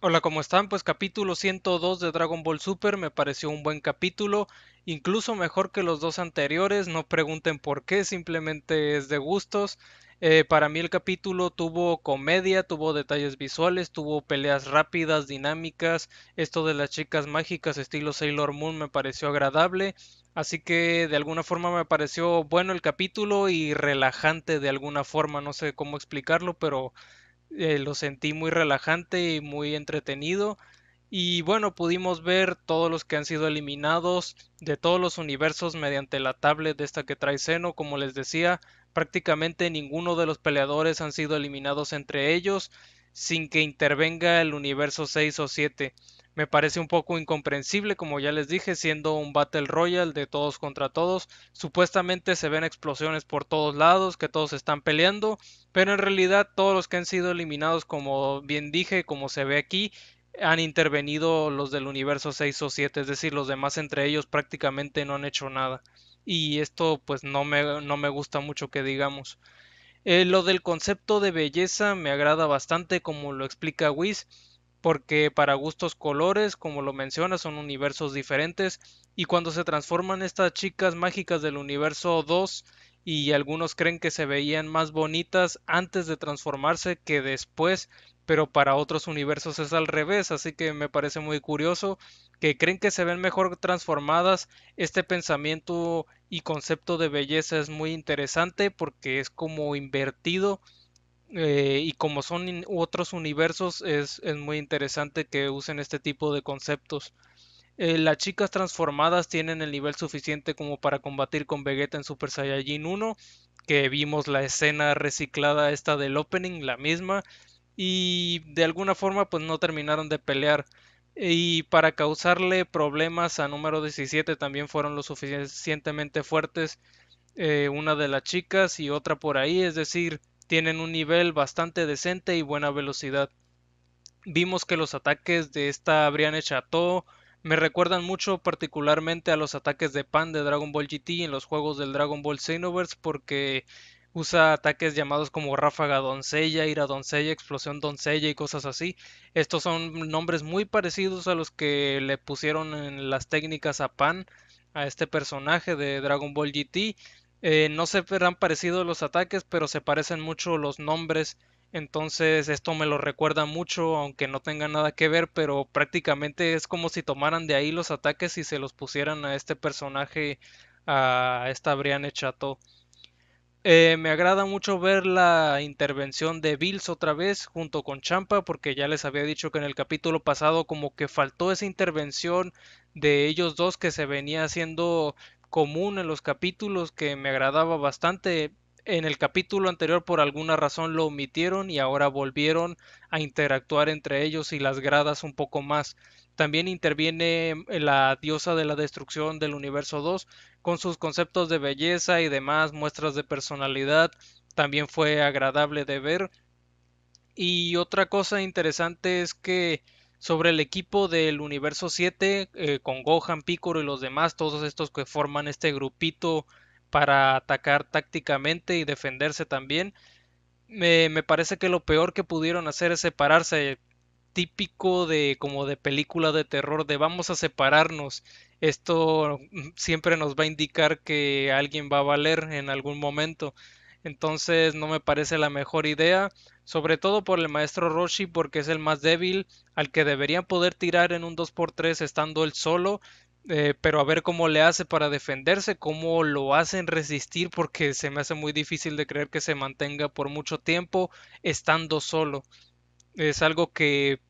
Hola, ¿cómo están? Pues capítulo 102 de Dragon Ball Super me pareció un buen capítulo, incluso mejor que los dos anteriores, no pregunten por qué, simplemente es de gustos. Eh, para mí el capítulo tuvo comedia, tuvo detalles visuales, tuvo peleas rápidas, dinámicas, esto de las chicas mágicas estilo Sailor Moon me pareció agradable, así que de alguna forma me pareció bueno el capítulo y relajante de alguna forma, no sé cómo explicarlo, pero eh, lo sentí muy relajante y muy entretenido. Y bueno, pudimos ver todos los que han sido eliminados de todos los universos mediante la tablet de esta que trae Seno. Como les decía, prácticamente ninguno de los peleadores han sido eliminados entre ellos sin que intervenga el universo 6 o 7. Me parece un poco incomprensible, como ya les dije, siendo un Battle Royale de todos contra todos. Supuestamente se ven explosiones por todos lados, que todos están peleando, pero en realidad todos los que han sido eliminados, como bien dije, como se ve aquí, han intervenido los del universo 6 o 7, es decir, los demás entre ellos prácticamente no han hecho nada. Y esto pues no me, no me gusta mucho que digamos. Eh, lo del concepto de belleza me agrada bastante como lo explica Wiz, porque para gustos colores, como lo menciona, son universos diferentes y cuando se transforman estas chicas mágicas del universo 2 y algunos creen que se veían más bonitas antes de transformarse que después pero para otros universos es al revés, así que me parece muy curioso que creen que se ven mejor transformadas. Este pensamiento y concepto de belleza es muy interesante porque es como invertido eh, y como son otros universos es, muy interesante que usen este tipo de conceptos. Eh, las chicas transformadas tienen el nivel suficiente como para combatir con Vegeta en Super Saiyajin 1, que vimos la escena reciclada esta del opening, la misma, y de alguna forma pues no terminaron de pelear. Y para causarle problemas a número 17 también fueron lo suficientemente fuertes eh, una de las chicas y otra por ahí, es decir, tienen un nivel bastante decente y buena velocidad. Vimos que los ataques de esta a todo, me recuerdan mucho particularmente a los ataques de Pan de Dragon Ball GT en los juegos del Dragon Ball Xenoverse porque Usa ataques llamados como ráfaga doncella, ira doncella, explosión doncella y cosas así. Estos son nombres muy parecidos a los que le pusieron en las técnicas a Pan, a este personaje de Dragon Ball GT. Eh, no se verán parecidos los ataques, pero se parecen mucho los nombres. Entonces esto me lo recuerda mucho, aunque no tenga nada que ver, pero prácticamente es como si tomaran de ahí los ataques y se los pusieran a este personaje, a esta Briane Chateau. Eh, me agrada mucho ver la intervención de Bills otra vez junto con Champa, porque ya les había dicho que en el capítulo pasado como que faltó esa intervención de ellos dos que se venía haciendo común en los capítulos, que me agradaba bastante en el capítulo anterior por alguna razón lo omitieron y ahora volvieron a interactuar entre ellos y las gradas un poco más. También interviene eh, la diosa de la destrucción del universo 2 con sus conceptos de belleza y demás muestras de personalidad. También fue agradable de ver. Y otra cosa interesante es que sobre el equipo del universo 7, eh, con Gohan, Piccolo y los demás, todos estos que forman este grupito para atacar tácticamente y defenderse también. Me, parece que lo peor que pudieron hacer es separarse, típico de como de película de terror, de vamos a separarnos. Esto mm, siempre nos va a indicar que alguien va a valer en algún momento. Entonces no me parece la mejor idea, sobre todo por el maestro Roshi porque es el más débil, al que deberían poder tirar en un 2x3 estando él solo, eh, pero a ver cómo le hace para defenderse, cómo lo hacen resistir, porque se me hace muy difícil de creer que se mantenga por mucho tiempo estando solo. Es algo que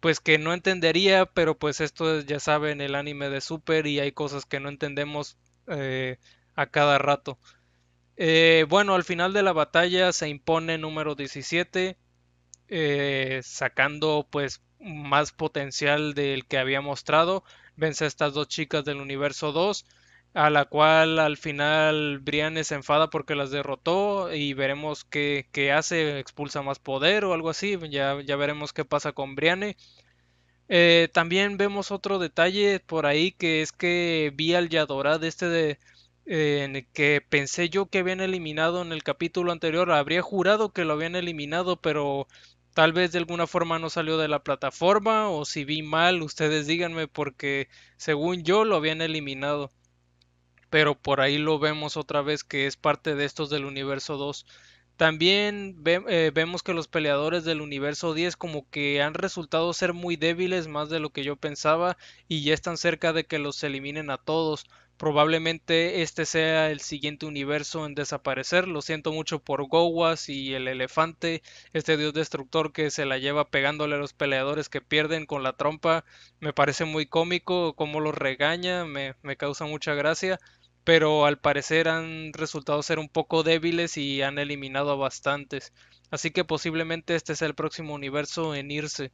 pues que no entendería, pero pues esto ya saben el anime de Super y hay cosas que no entendemos eh, a cada rato. Eh, bueno, al final de la batalla se impone número 17, sacando pues más potencial del que había mostrado. Vence a estas dos chicas del universo 2, a la cual al final Brian se enfada porque las derrotó y veremos qué, hace, expulsa más poder o algo así, ya, ya veremos qué pasa con Briane eh, también vemos otro detalle por ahí que es que vi al Yadorad este de, en que pensé yo que habían eliminado en el capítulo anterior, habría jurado que lo habían eliminado, pero tal vez de alguna forma no salió de la plataforma o si vi mal, ustedes díganme porque según yo lo habían eliminado. Pero por ahí lo vemos otra vez que es parte de estos del universo 2. También eh, vemos que los peleadores del universo 10 como que han resultado ser muy débiles más de lo que yo pensaba y ya están cerca de que los eliminen a todos probablemente este sea el siguiente universo en desaparecer. Lo siento mucho por Gowas y el elefante, este dios destructor que se la lleva pegándole a los peleadores que pierden con la trompa. Me parece muy cómico cómo los regaña, me, me causa mucha gracia. Pero al parecer han resultado ser un poco débiles y han eliminado a bastantes. Así que posiblemente este sea el próximo universo en irse.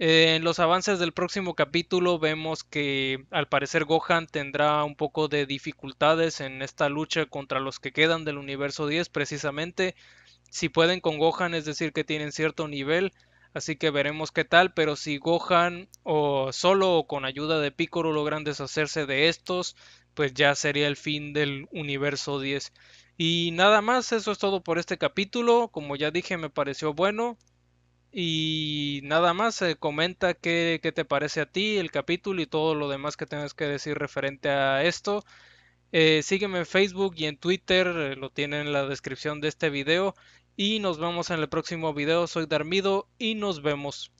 Eh, en los avances del próximo capítulo vemos que al parecer Gohan tendrá un poco de dificultades en esta lucha contra los que quedan del universo 10 precisamente. Si pueden con Gohan es decir que tienen cierto nivel, así que veremos qué tal, pero si Gohan o solo o con ayuda de Piccolo logran deshacerse de estos, pues ya sería el fin del universo 10. Y nada más, eso es todo por este capítulo, como ya dije me pareció bueno, y nada más, comenta qué, te parece a ti el capítulo y todo lo demás que tengas que decir referente a esto. Eh, sígueme en Facebook y en Twitter, eh, lo tienen en la descripción de este video. Y nos vemos en el próximo video. Soy Darmido y nos vemos.